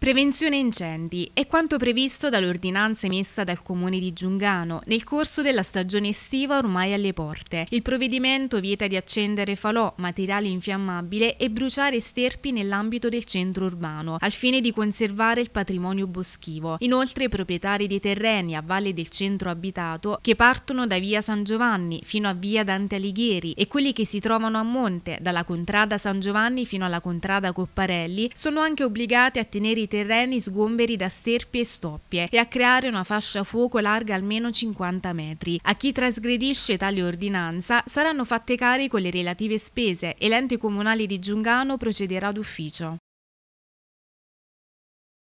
Prevenzione incendi è quanto previsto dall'ordinanza emessa dal comune di Giungano nel corso della stagione estiva ormai alle porte. Il provvedimento vieta di accendere falò, materiale infiammabile e bruciare sterpi nell'ambito del centro urbano al fine di conservare il patrimonio boschivo. Inoltre i proprietari dei terreni a valle del centro abitato che partono da via San Giovanni fino a via Dante Alighieri e quelli che si trovano a monte dalla contrada San Giovanni fino alla contrada Copparelli sono anche obbligati a tenere i terreni sgomberi da sterpi e stoppie e a creare una fascia fuoco larga almeno 50 metri. A chi trasgredisce tale ordinanza saranno fatte carico le relative spese e l'ente comunale di Giungano procederà d'ufficio.